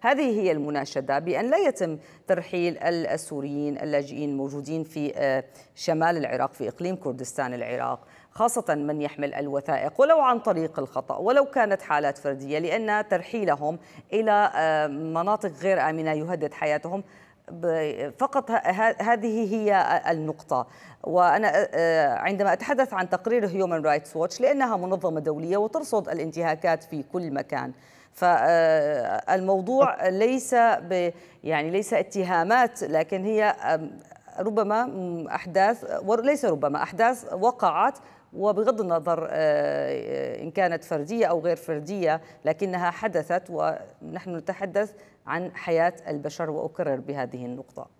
هذه هي المناشدة بأن لا يتم ترحيل السوريين اللاجئين الموجودين في آه، شمال العراق في إقليم كردستان العراق خاصة من يحمل الوثائق ولو عن طريق الخطأ ولو كانت حالات فردية لأن ترحيلهم إلى آه، مناطق غير آمنة يهدد حياتهم فقط هذه هي النقطة وأنا عندما أتحدث عن تقرير هيومن رايتس ووتش لأنها منظمة دولية وترصد الانتهاكات في كل مكان فالموضوع ليس ب يعني ليس اتهامات لكن هي ربما أحداث وليس ربما أحداث وقعت وبغض النظر إن كانت فردية أو غير فردية لكنها حدثت ونحن نتحدث عن حياة البشر وأكرر بهذه النقطة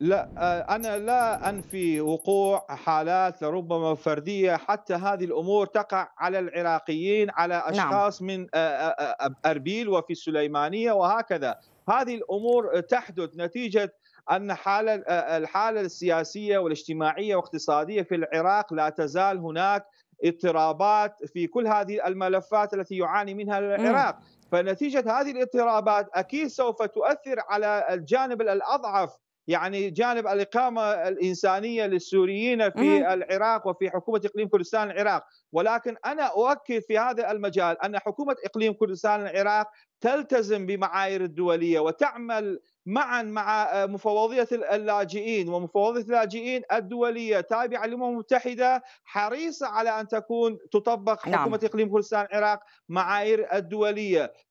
لا آه، أنا لا أنفي وقوع حالات لربما فردية حتى هذه الأمور تقع على العراقيين على نعم. أشخاص نعم. من آه، آه، أربيل وفي السليمانية وهكذا هذه الأمور تحدث نتيجة أن حالة الحالة السياسية والاجتماعية والاقتصادية في العراق لا تزال هناك اضطرابات في كل هذه الملفات التي يعاني منها العراق فنتيجة هذه الاضطرابات أكيد سوف تؤثر على الجانب الأضعف يعني جانب الإقامة الإنسانية للسوريين في العراق وفي حكومة إقليم كردستان العراق ولكن أنا أؤكد في هذا المجال أن حكومة إقليم كردستان العراق تلتزم بمعايير الدولية وتعمل معا مع مفوضية اللاجئين ومفوضية اللاجئين الدولية تابعة للأمم المتحدة حريصة على أن تكون تطبق نعم. حكومة نعم. إقليم كردستان العراق معايير الدولية